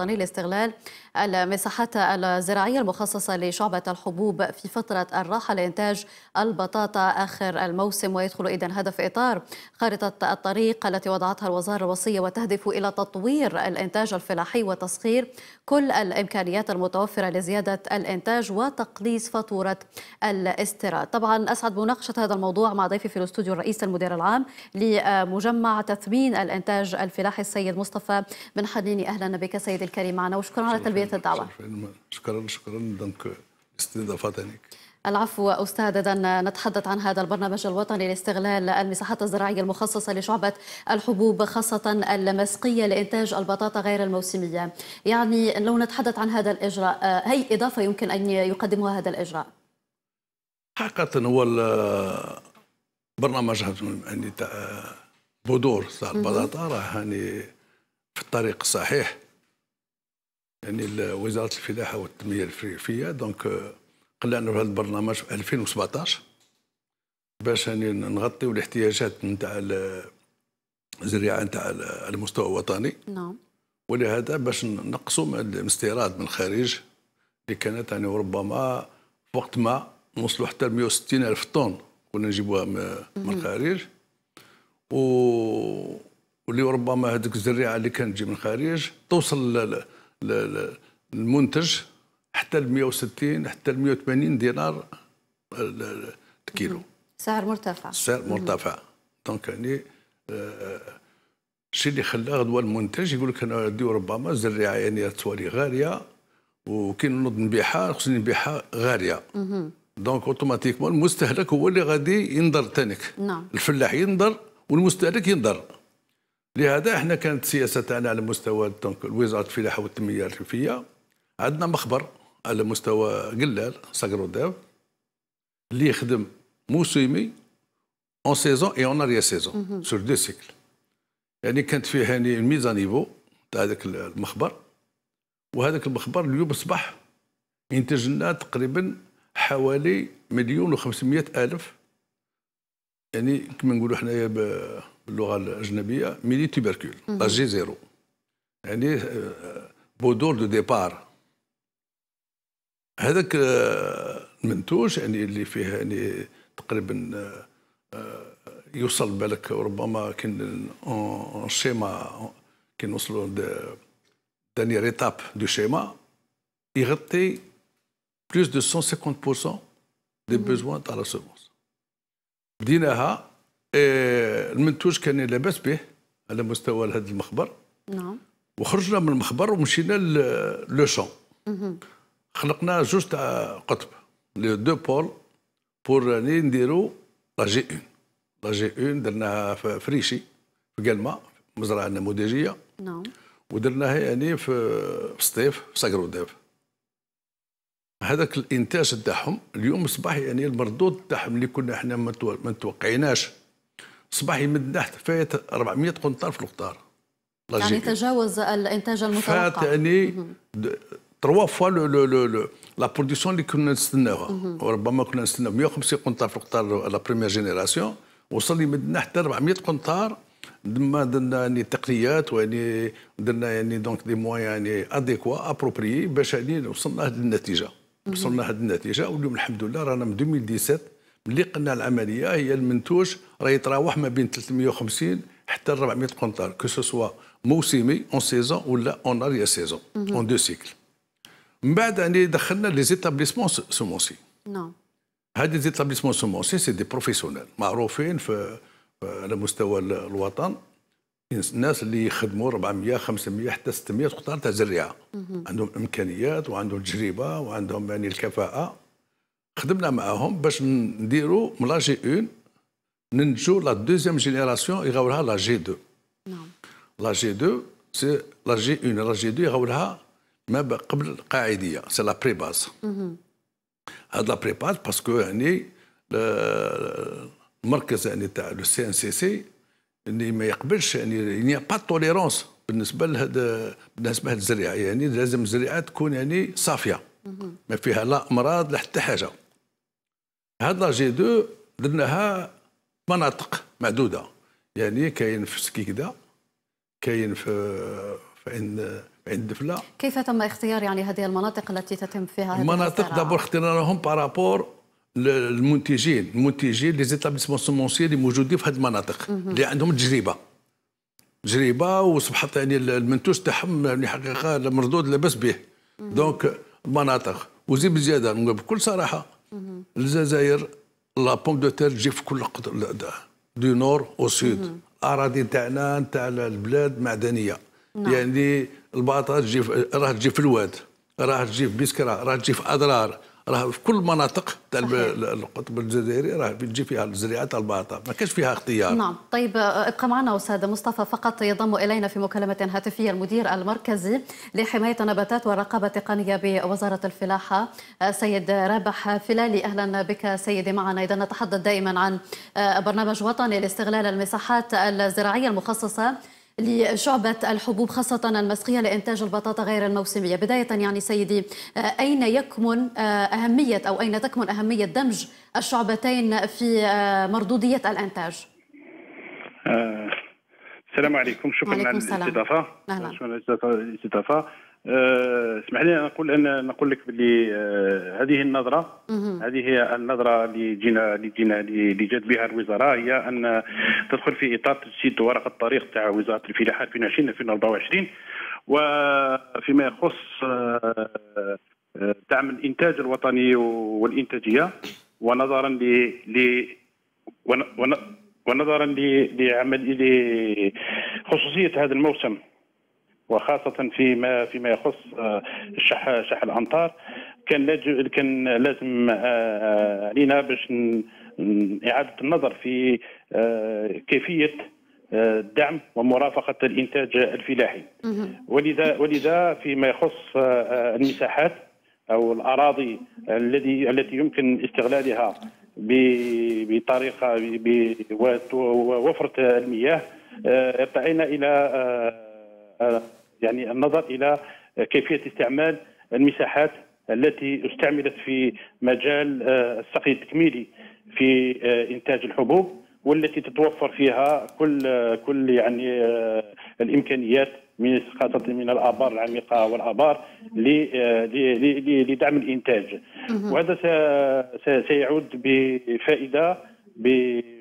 الوطني لاستغلال المساحات الزراعية المخصصة لشعبة الحبوب في فترة الراحة لإنتاج البطاطا آخر الموسم ويدخل إذا هدف إطار خارطة الطريق التي وضعتها الوزارة الوصية وتهدف إلى تطوير الإنتاج الفلاحي وتسخير كل الإمكانيات المتوفرة لزيادة الإنتاج وتقليص فاتورة الاستيراد طبعا أسعد مناقشة هذا الموضوع مع ضيفي في الاستوديو الرئيس المدير العام لمجمع تثمين الإنتاج الفلاحي السيد مصطفى بن حنيني أهلا بك سيد الكريم معنا وشكرا على تلبية الدعوة شكرا شكرا دونك الاستضافة تاعك العفو أستاذ إذا نتحدث عن هذا البرنامج الوطني لاستغلال المساحات الزراعية المخصصة لشعبة الحبوب خاصة المسقية لإنتاج البطاطا غير الموسمية يعني لو نتحدث عن هذا الإجراء هي آه، إضافة يمكن أن يقدمها هذا الإجراء حقيقة هو برنامج يعني آه، بذور تاع البطاطا راه يعني في الطريق الصحيح يعني وزاره الفلاحه والتنميه الريفيه دونك euh, قلعنا بهذا البرنامج في 2017 باش يعني نغطيو الاحتياجات نتاع الزريعه نتاع المستوى الوطني نعم ولهذا باش نقصوا الاستيراد من الخارج اللي كانت يعني ربما في وقت ما نوصلوا حتى 160 الف طن كنا نجيبوها من الخارج و واللي ربما هذيك الزريعه اللي كانت تجي من الخارج توصل المنتج حتى ل 160 حتى ل 180 دينار الكيلو سعر مرتفع سعر مرتفع دونك يعني آه، الشيء اللي خلى غدوه المنتج يقول لك انا دي ربما الزريعه يعني تولي غاليه وكي نوض نبيعها خصني نبيعها غاليه دونك اوتوماتيكمون المستهلك هو اللي غادي ينضر تانيك نعم الفلاح ينضر والمستهلك ينضر لهذا احنا كانت السياسه تاعنا على مستوى وزاره الفلاحه والتنميه الريفيه عندنا مخبر على مستوى قلال ساكروداب اللي يخدم موسمي اون سيزون اي اون اريا سيزون سور دو سيكل يعني كانت فيه هاني الميز نيفو تاع هذاك المخبر وهذاك المخبر اليوم اصبح ينتج لنا تقريبا حوالي مليون و500 الف يعني كما نقولوا حنايا اللغه الاجنبيه ميلي توبركول لا جي زيرو يعني آه، بودور دو ديبار هذاك آه، المنتوج يعني اللي فيه يعني تقريبا آه، يوصل بالك ربما كان شيما كي نوصلوا دانيير ايتاب دو شيما يغطي بلوس دو 150% دي بيزوان تاع لا سومونس بديناها آه، المنتوج كان لاباس به على مستوى هذا المخبر نعم وخرجنا من المخبر ومشينا لو شون خلقنا جوج تاع قطب لي دو بول بور راني نديرو لا جي اون لا جي اون درناها في فريشي في كالما مزرعه نموذجيه نعم ودرناها يعني في في سطيف في ساكروداف هذاك الانتاج تاعهم اليوم صباح يعني المردود تاعهم اللي كنا احنا ما متوقعيناش صباح يمد تحت فات 400 قنطار في القطار يعني تجاوز الانتاج المتوقع فات يعني تروا فوا لو لو لا برودكسيون اللي كنا نستناوها وربما كنا نستناو 150 قنطار في القطار لا بريمير جينيراسيون وصل من حتى 400 قنطار دما درنا يعني تقنيات ويعني درنا يعني دونك دي موان يعني اديكوا ابروبريي باش يعني وصلنا لهذه النتيجه وصلنا لهذه النتيجه واليوم الحمد لله رانا من 2017 ملي قلنا العمليه هي المنتوج راه يتراوح ما بين 350 حتى 400 قنطار كو سوا موسمي اون سيزون ولا اون اريا سيزون اون دو سيكل من بعد يعني دخلنا لي زيتابليسمون سومونسي نعم لي زيتابليسمون سومونسي سي دي بروفيسيونيل معروفين في على مستوى الوطن الناس اللي يخدموا 400 500 حتى 600 قطار تاع زريعه عندهم امكانيات وعندهم تجربه وعندهم يعني الكفاءه خدمنا معاهم باش نديروا من لا جي اون ننتجوا لا دوزيام جينيراسيون يغاورها لا جي دو نعم لا جي دو سي لا جي اون لا جي دو يغاورها ما قبل القاعديه سي لا بري باز هاد لا بري باز باسكو يعني المركز يعني تاع لو سي ان سي سي اللي يعني ما يقبلش يعني ني با توليرونس بالنسبه لهاد بالنسبه لهذه الزريعه يعني لازم الزريعه تكون يعني صافيه ما فيها لا امراض لا حتى حاجه هاد لا جي 2 درناها مناطق معدوده يعني كاين في سكيكدا كاين في في عند عند دفله كيف تم اختيار يعني هذه المناطق التي تتم فيها هذه المناطق دابور اختيارهم بارابور للمنتجين المنتجين لي زيتابليسمون سومونسيي اللي موجودين في هذه المناطق اللي عندهم تجربه تجربه وصبحت يعني المنتوج تاعهم يعني حقيقه مردود لاباس به دونك المناطق وزيد بزياده نقول بكل صراحه الجزائر لا بونك دو تير تجي في كل قطر دو نور او سود الاراضي تاعنا تاع البلاد معدنيه نعم. يعني الباطا تجي راه تجي في الواد راه تجي في بسكرة راه تجي في اضرار راه في كل مناطق تاع القطب الجزائري راه بتجي فيها الزريعه تاع الباطه ما كانش فيها اختيار نعم طيب آه، ابقى معنا استاذ مصطفى فقط يضم الينا في مكالمه هاتفيه المدير المركزي لحمايه النباتات والرقابه التقنيه بوزاره الفلاحه آه، سيد رابح فلالي اهلا بك سيدي معنا اذا نتحدث دائما عن آه، برنامج وطني لاستغلال المساحات الزراعيه المخصصه لشعبة الحبوب خاصة المسقية لإنتاج البطاطا غير الموسمية بداية يعني سيدي آه، أين يكمن آه، أهمية أو أين تكمن أهمية دمج الشعبتين في آه، مردودية الإنتاج السلام عليكم شكرا على الاستضافة شكرا على الاستضافة آه، اسمح لي نقول ان نقول لك باللي آه، هذه النظره هذه هي النظره اللي جينا اللي جينا اللي جات بها الوزاره هي ان تدخل في اطار تجسيد ورقه الطريق تاع وزاره الفلاحه 2020 2024 وفيما يخص آه، دعم الانتاج الوطني والانتاجيه ونظرا ل ونظرا لعمل خصوصيه هذا الموسم وخاصة فيما فيما يخص آه، شح شح الأمطار كان كان لازم آه، آه، علينا باش إعادة النظر في كيفية الدعم ومرافقة الإنتاج الفلاحي ولذا ولذا فيما يخص المساحات أو الأراضي الذي التي يمكن استغلالها بطريقة ووفرة المياه ارتعينا إلى يعني النظر الى كيفيه استعمال المساحات التي استعملت في مجال آه، السقي التكميلي في آه، انتاج الحبوب والتي تتوفر فيها كل آه، كل يعني الامكانيات من خاصه من الابار العميقه والابار لدعم الانتاج وهذا سيعود بفائده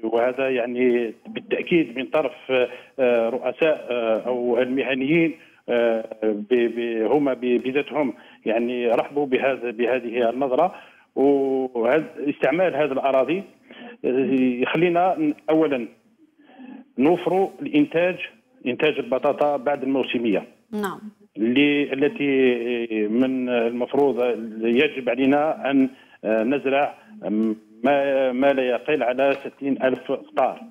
وهذا يعني بالتاكيد من طرف رؤساء او المهنيين هما بذاتهم يعني رحبوا بهذا بهذه النظره وهذا استعمال هذه الاراضي يخلينا اولا نوفروا الانتاج انتاج البطاطا بعد الموسميه نعم اللي التي من المفروض يجب علينا ان نزرع ما ما لا يقل على 60 ألف هكتار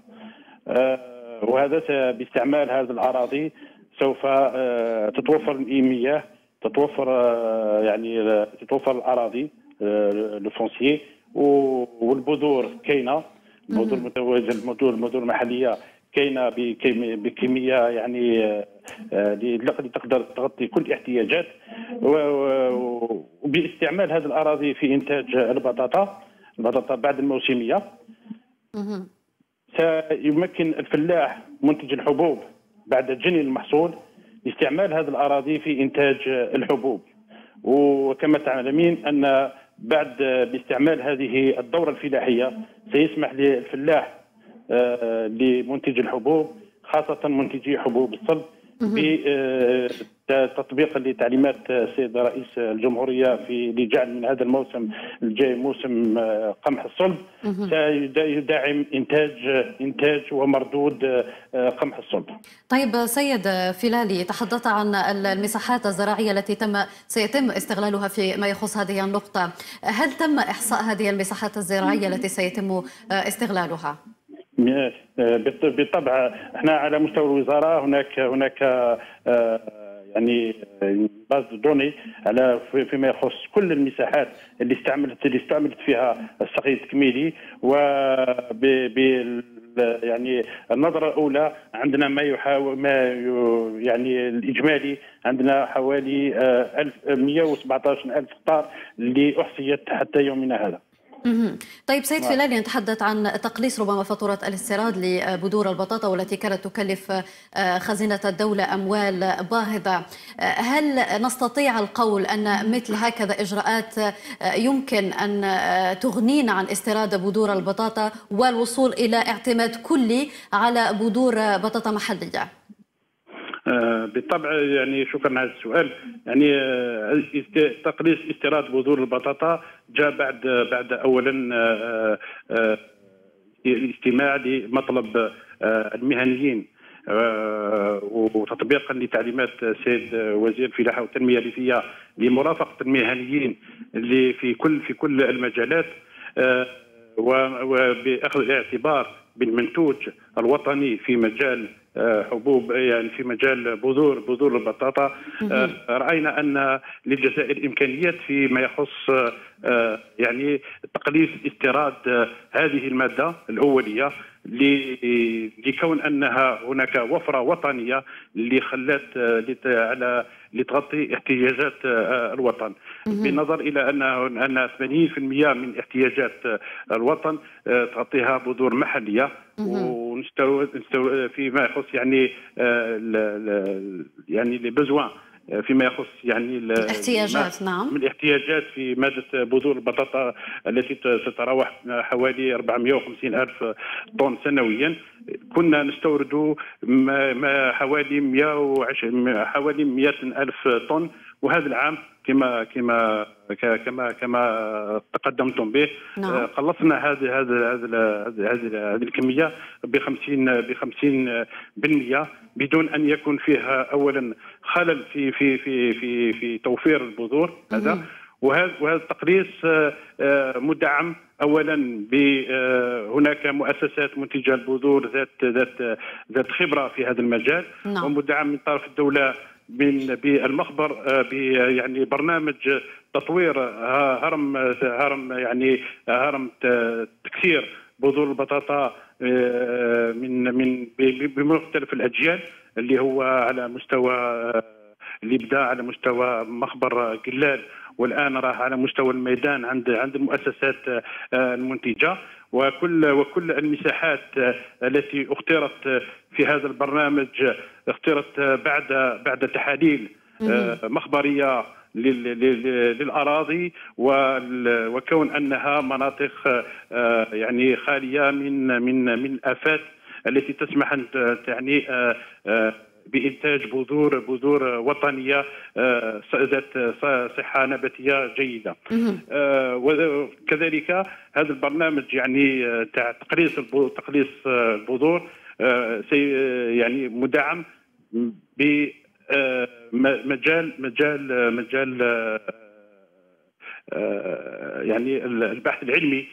آه، وهذا باستعمال هذه الأراضي سوف آه، تتوفر المياه تتوفر آه، يعني آه، تتوفر الاراضي الفونسيي والبذور كاينه البذور المتوازنه البذور البذور المحليه كاينه بكميه يعني اللي تقدر تغطي كل الاحتياجات وباستعمال هذه الاراضي في انتاج البطاطا البطاطا بعد الموسميه سيمكن الفلاح منتج الحبوب بعد جني المحصول استعمال هذه الأراضي في إنتاج الحبوب وكما تعلمين أن بعد باستعمال هذه الدورة الفلاحية سيسمح للفلاح آه، لمنتج الحبوب خاصة منتجي حبوب الصلب تطبيقا لتعليمات السيد رئيس الجمهوريه في لجعل من هذا الموسم الجاي موسم آه، قمح الصلب سيدعم انتاج انتاج ومردود آه، قمح الصلب. طيب سيد فلالي تحدثت عن المساحات الزراعيه التي تم سيتم استغلالها في ما يخص هذه النقطه، هل تم احصاء هذه المساحات الزراعيه التي سيتم آه، استغلالها؟ بالطبع احنا على مستوى الوزاره هناك هناك يعني آه، باز دوني على فيما يخص كل المساحات اللي استعملت اللي استعملت فيها الصقيع التكميلي و يعني النظرة الأولى عندنا ما يحاول ما يعني الإجمالي عندنا حوالي 1117 آه، ألف هكتار اللي أحصيت حتى يومنا هذا. طيب سيد فيلالي نتحدث عن تقليص ربما فاتورة الاستيراد لبذور البطاطا والتي كانت تكلف آه، خزينة الدولة أموال باهظة آه، هل نستطيع القول أن مثل هكذا إجراءات آه، يمكن أن تغنينا عن استيراد بذور البطاطا والوصول إلى اعتماد كلي على بذور بطاطا محلية؟ آه، بالطبع يعني شكرا على السؤال يعني آه، تقليص استيراد بذور البطاطا جاء بعد بعد اولا آه، الاستماع لمطلب المهنيين وتطبيقا لتعليمات السيد وزير الفلاحه والتنميه الريفيه لمرافقه المهنيين اللي في كل في كل المجالات وباخذ الاعتبار بالمنتوج الوطني في مجال حبوب إيه، يعني في مجال بذور بذور البطاطا آه، راينا ان للجزائر امكانيات فيما يخص آه، يعني تقليص استيراد آه، هذه الماده الاوليه لكون انها هناك وفره وطنيه اللي خلات آه، على لتغطي احتياجات آه، الوطن بالنظر الى ان ان 80% من احتياجات آه، الوطن تغطيها بذور محليه ونستوى فيما يخص يعني يعني لي بزوان فيما يخص يعني الاحتياجات نعم من الاحتياجات في مادة بذور البطاطا التي تتراوح حوالي 450 ألف طن سنويا كنا نستورد ما حوالي 120 حوالي 100 ألف طن وهذا العام كما كما كما كما تقدمتم به نعم. قلصنا آه، هذه هذه هذه هذه الكميه ب 50 ب 50% بدون ان يكون فيها اولا خلل في في في في في توفير البذور هذا وهذا وهذا التقليص آه، آه، مدعم اولا آه، هناك مؤسسات منتجه البذور ذات ذات ذات خبره في هذا المجال نعم. ومدعم من طرف الدوله من بالمخبر يعني برنامج تطوير هرم هرم يعني هرم تكثير بذور البطاطا من من بمختلف الاجيال اللي هو على مستوى اللي بدا على مستوى مخبر قلال والان راه على مستوى الميدان عند عند المؤسسات آه، المنتجه وكل وكل المساحات آه، التي اختيرت في هذا البرنامج اختيرت بعد بعد تحاليل آه، مخبريه للاراضي وكون انها مناطق يعني خاليه من من من الافات التي تسمح يعني آه، بانتاج بذور بذور وطنيه آه، ذات صحه نباتيه جيده آه، وكذلك هذا البرنامج يعني تاع تقليص تقليص البذور سي يعني مدعم ب مجال مجال مجال يعني البحث العلمي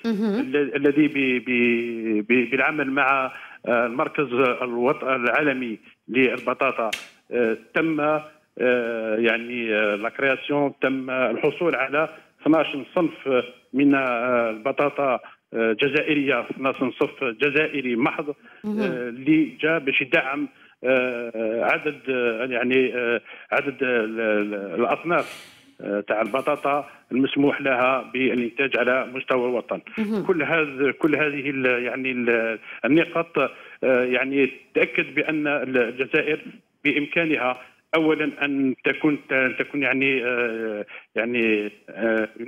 الذي بالعمل مع المركز الوطني العالمي للبطاطا آه، تم آه، يعني آه، لا كرياسيون تم الحصول على 12 صنف من البطاطا جزائريه 12 صنف جزائري محض اللي جاء باش يدعم عدد يعني عدد الاصناف آه، تاع البطاطا المسموح لها بالانتاج على مستوى الوطن كل هذا كل هذه الـ يعني الـ النقاط آه، يعني تاكد بان الجزائر بامكانها اولا ان تكون تكون يعني آه، يعني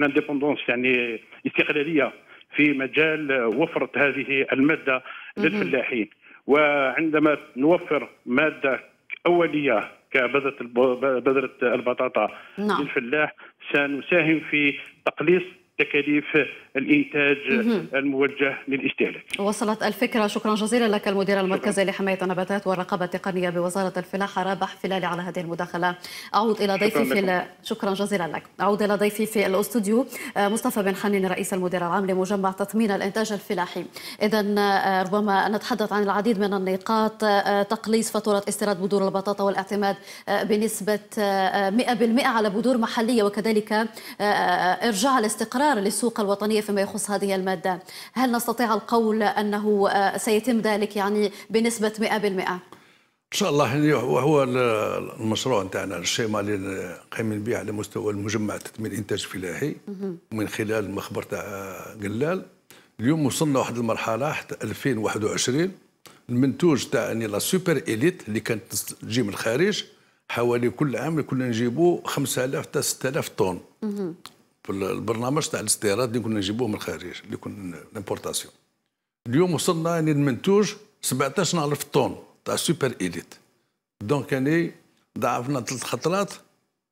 انديبوندونس يعني استقلاليه في مجال وفره هذه الماده للفلاحين وعندما نوفر ماده اوليه كبذره البطاطا نعم. للفلاح سنساهم في تقليص تكاليف الانتاج الموجه للاستهلاك. وصلت الفكره شكرا جزيلا لك المدير المركزي لحمايه النباتات والرقابه التقنيه بوزاره الفلاحه رابح فلالي على هذه المداخله. اعود الى ضيفي في ال... شكرا جزيلا لك. اعود الى ضيفي في الاستوديو آه، مصطفى بن حنين رئيس المدير العام لمجمع تطمين الانتاج الفلاحي. اذا آه، ربما نتحدث عن العديد من النقاط آه، تقليص فاتوره استيراد بذور البطاطا والاعتماد بنسبه 100% على بذور محليه وكذلك ارجاع الاستقرار استثمار للسوق الوطنية فيما يخص هذه المادة هل نستطيع القول أنه آه، سيتم ذلك يعني بنسبة 100%؟ ان شاء الله وهو يعني المشروع نتاعنا الشيما اللي قايمين به على مستوى المجمع تثمين انتاج فلاحي من خلال المخبر تاع قلال اليوم وصلنا واحد المرحله حتى 2021 المنتوج تاع يعني لا سوبر اليت اللي كانت تجي من الخارج حوالي كل عام كنا نجيبوا 5000 حتى 6000 طن في البرنامج تاع الاستيراد اللي كنا نجيبوه من الخارج اللي كنا الامبورتاسيون اليوم وصلنا يعني المنتوج 17000 طن تاع سوبر ايليت دونك يعني ضعفنا ثلاث خطرات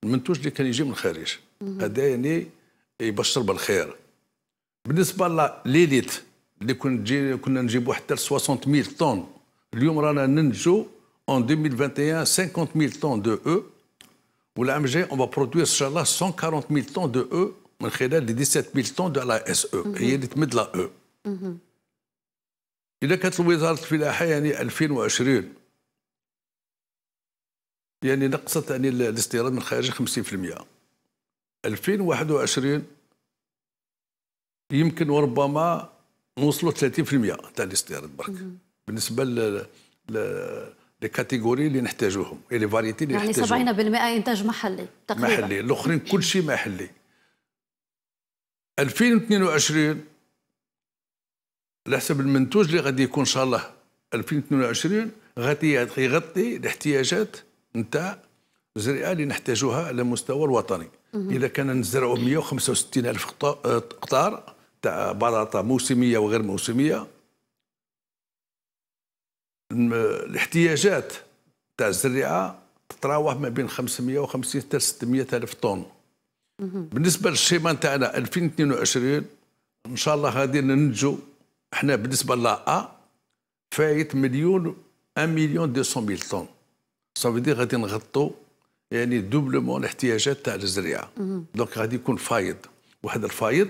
المنتوج اللي كان يجي من الخارج هذا يعني يبشر بالخير بالنسبه لليليت اللي كنا تجي كنا نجيبو حتى 60000 طن اليوم رانا ننجو اون 2021 50 طن دو او والعام الجاي اون با va ان شاء 140 140000 طن دو او من خلال لي 17000 طون دو لا اس او هي اللي تمد لا او اذا كانت وزاره الفلاحه يعني 2020 يعني نقصت يعني الاستيراد من الخارج 50% 2021 يمكن وربما نوصلوا 30% تاع الاستيراد برك بالنسبه ل لي كاتيجوري اللي نحتاجوهم لي يعني فاريتي اللي يعني نحتاجوهم يعني 70% انتاج محلي تقريبا محلي الاخرين كل شيء محلي 2022 على حسب المنتوج اللي غادي يكون ان شاء الله 2022 غادي يغطي الاحتياجات نتاع الزريعه اللي نحتاجوها على المستوى الوطني اذا كان نزرعوا 165 الف قطار تاع بلاطه موسميه وغير موسميه الاحتياجات تاع الزريعه تتراوح ما بين 550 حتى 600 الف طن بالنسبه للشيما نتاعنا 2022 ان شاء الله غادي ننتجوا احنا بالنسبه لا ا فايت مليون 1 مليون 200 ميل طن صافي غادي نغطوا يعني دوبلومون الاحتياجات تاع الزريعه دونك غادي يكون فايض واحد الفايض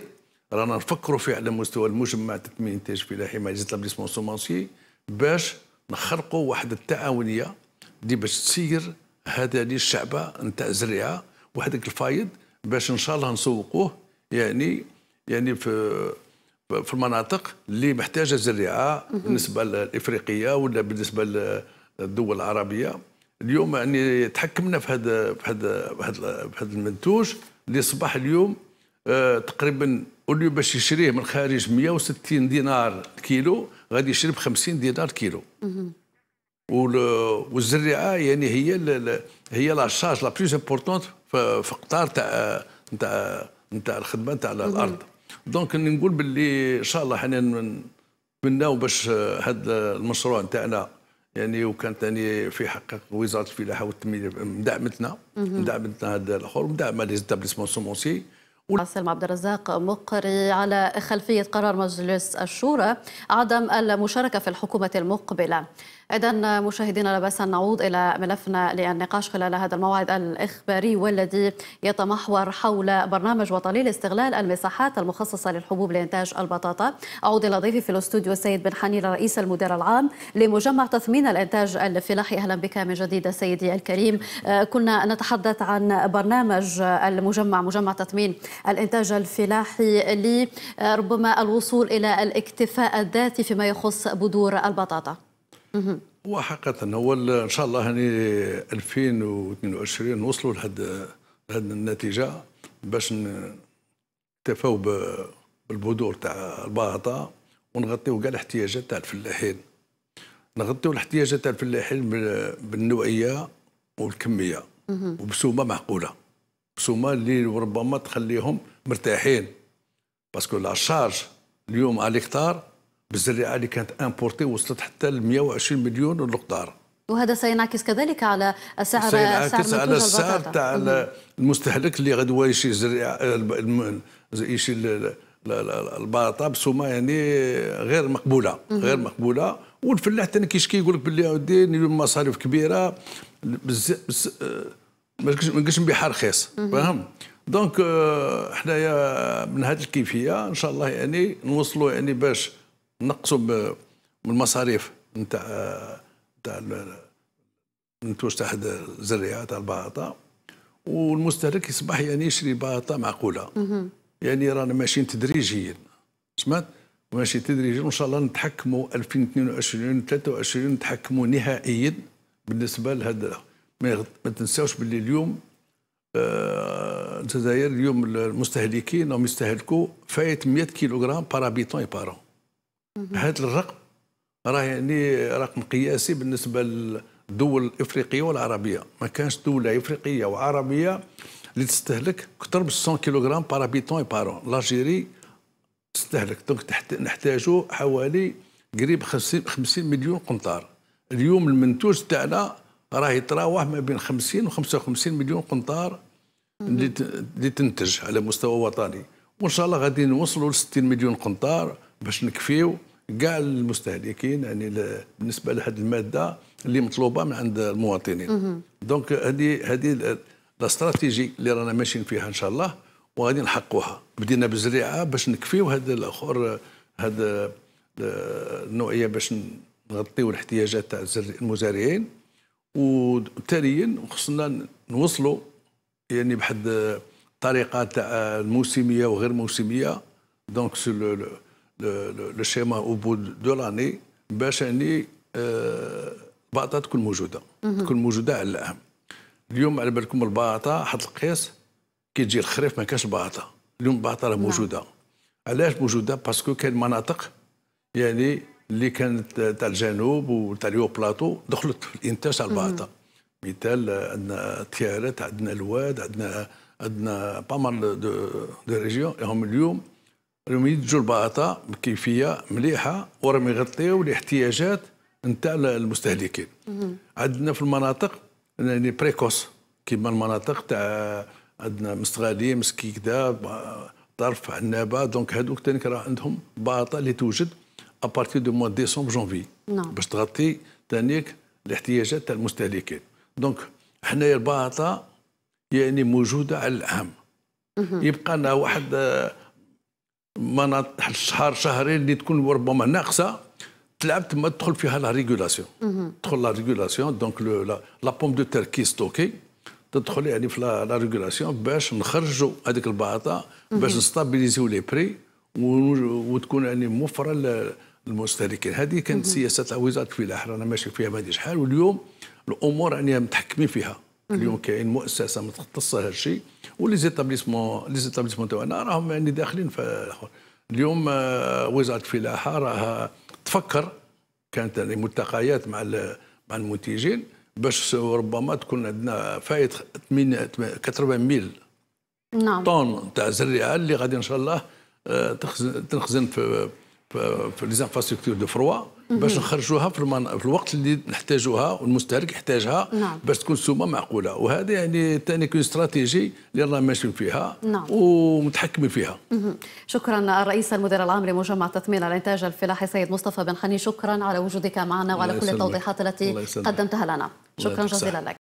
رانا نفكروا فيه على مستوى المجمع تنميه الانتاج الفلاحي مع ليزيتابليسمون سومونسي باش نخرقوا واحد التعاونيه اللي باش تسير هذا للشعبه نتاع الزريعه وحدك الفايض باش ان شاء الله نسوقوه يعني يعني في في المناطق اللي محتاجه الزريعه بالنسبه للافريقيه ولا بالنسبه للدول العربيه اليوم يعني تحكمنا في هذا في هذا في هذا المنتوج اللي صبح اليوم آه تقريبا اوليو باش يشريه من الخارج 160 دينار الكيلو غادي يشري ب 50 دينار كيلو والزريعه يعني هي هي لا شارج لا بلوز امبورتونت في قطار تاع تاع تاع الخدمه تاع الارض دونك نقول باللي ان شاء الله حنا نتمناو باش هذا المشروع تاعنا يعني وكان ثاني في حقق وزاره الفلاحه والتنميه مدعمتنا مدعمتنا هذا الاخر ودعم لي زيتابليسمون سومونسي واصل عبد الرزاق مقري على خلفيه قرار مجلس الشورى عدم المشاركه في الحكومه المقبله إذا مشاهدينا لا بأس أن نعود إلى ملفنا للنقاش خلال هذا الموعد الإخباري والذي يتمحور حول برنامج وطني لاستغلال المساحات المخصصة للحبوب لإنتاج البطاطا أعود إلى ضيفي في الاستوديو السيد بن حنين رئيس المدير العام لمجمع تثمين الإنتاج الفلاحي أهلا بك من جديد سيدي الكريم آه، كنا نتحدث عن برنامج المجمع مجمع تثمين الإنتاج الفلاحي لربما الوصول إلى الاكتفاء الذاتي فيما يخص بذور البطاطا هو حقيقة هو إن شاء الله هني 2022 نوصلوا لهاد هذه النتيجة باش نكتفوا بالبذور تاع الباهطة ونغطيو كاع الاحتياجات تاع الفلاحين نغطيو الاحتياجات تاع الفلاحين بالنوعية والكمية وبسومة معقولة بسومة اللي ربما تخليهم مرتاحين باسكو لا شارج اليوم على الهكتار بالزريعه اللي كانت امبورتي وصلت حتى ل 120 مليون ونقطار وهذا سينعكس كذلك على سعر سينعكس على السعر تاع أمم. المستهلك اللي غادي يشري الزريعه يشري البطاطا بسوما يعني غير مقبوله أمم. غير مقبوله والفلاح تاني كيشكي يقول لك باللي ودي مصاريف كبيره ما نقدرش نبيعها رخيص أمم. فاهم دونك آه، حنايا من هذه الكيفيه ان شاء الله يعني نوصلوا يعني باش نقصوا من المصاريف نتاع نتاع المنتوج تاع الزريعه تاع الباطه والمستهلك يصبح يعني يشري باطه معقوله يعني رانا ماشيين تدريجيا سمعت ماشي تدريجيا وان شاء الله نتحكموا 2022 23 نتحكموا نهائيا بالنسبه لهذا ما تنساوش باللي اليوم الجزائر آه اليوم المستهلكين راهم يستهلكوا فايت 100 كيلوغرام بارابيتون بارون هذا الرقم راه يعني رقم قياسي بالنسبه للدول الافريقيه والعربيه ما كانش دوله افريقيه وعربيه اللي تستهلك اكثر من 100 كيلوغرام بارابيتون بارون بار لاجيري تستهلك دونك نحتاجوا حوالي قريب 50 50 مليون قنطار اليوم المنتوج تاعنا راه يتراوح ما بين 50 و 55 مليون قنطار اللي تنتج على مستوى وطني وان شاء الله غادي نوصلوا ل 60 مليون قنطار باش نكفيو كاع المستهلكين يعني بالنسبه لهذه الماده اللي مطلوبه من عند المواطنين دونك هذه هذه الاستراتيجي اللي رانا ماشيين فيها ان شاء الله وغادي نحقوها بدينا بالزريعه باش نكفيو هذا الاخر هذا النوعيه باش نغطيو الاحتياجات تاع المزارعين وتاليا خصنا نوصلوا يعني بحد الطريقه تاع الموسميه وغير موسميه دونك سو لو شيما او بو دو لاني باش اني الباطه تكون موجوده تكون موجوده على الاهم اليوم على بالكم الباطه حط القياس كي تجي الخريف ما كاش باطه اليوم الباطه راه نعم. موجوده علاش موجوده باسكو كاين مناطق يعني اللي كانت تاع الجنوب وتاع اليو بلاطو دخلت في الانتاج تاع الباطه مثال عندنا تيارات عندنا الواد عندنا عندنا با مال دو دو ريجيون هم اليوم راهم يدجوا الباطه بكيفيه مليحه وراهم يغطيو الاحتياجات نتاع المستهلكين عندنا في المناطق يعني بريكوس كيما المناطق تاع عندنا مستغالي مسكي كذا طرف عنابه دونك هذوك تاني راه عندهم باطه اللي توجد ابارتي دو موان ديسمبر جونفي باش تغطي تانيك الاحتياجات تاع المستهلكين دونك حنايا الباطه يعني موجوده على العام يبقى لنا واحد مناطق شهر شهرين اللي تكون ربما ناقصه تلعب تما تدخل فيها لا ريغولاسيون تدخل لا ريغولاسيون دونك لا بوم دو تير كي ستوكي تدخل يعني في لا ريغولاسيون باش نخرجوا هذيك الباطه باش نستابيليزيو لي بري وتكون يعني موفره للمستهلكين هذه كانت سياسه وزاره الفلاح رانا ماشي فيها ما شحال واليوم الامور يعني متحكمين فيها اليوم كاين مؤسسه متخصصه الشيء ولي زيتابليسمون لي زيتابليسمون تاعنا راهم يعني داخلين في اليوم آه، وزاره الفلاحه راها تفكر كانت يعني ملتقيات مع مع المنتجين باش ربما تكون عندنا فايت 80 ميل نعم طن تاع الزريعه اللي غادي ان شاء الله آه، تخزن تنخزن في في لي انفراستركتور دو فروا باش نخرجوها في, المن... في الوقت اللي نحتاجوها والمستهلك يحتاجها نعم. باش تكون السومه معقوله وهذا يعني ثاني كون استراتيجي اللي رانا ماشيين فيها نعم. ومتحكمين فيها شكرا الرئيس المدير العام لمجمع تطمين الانتاج الفلاحي سيد مصطفى بن خني شكرا على وجودك معنا وعلى كل التوضيحات التي قدمتها لنا شكرا جزيلا لك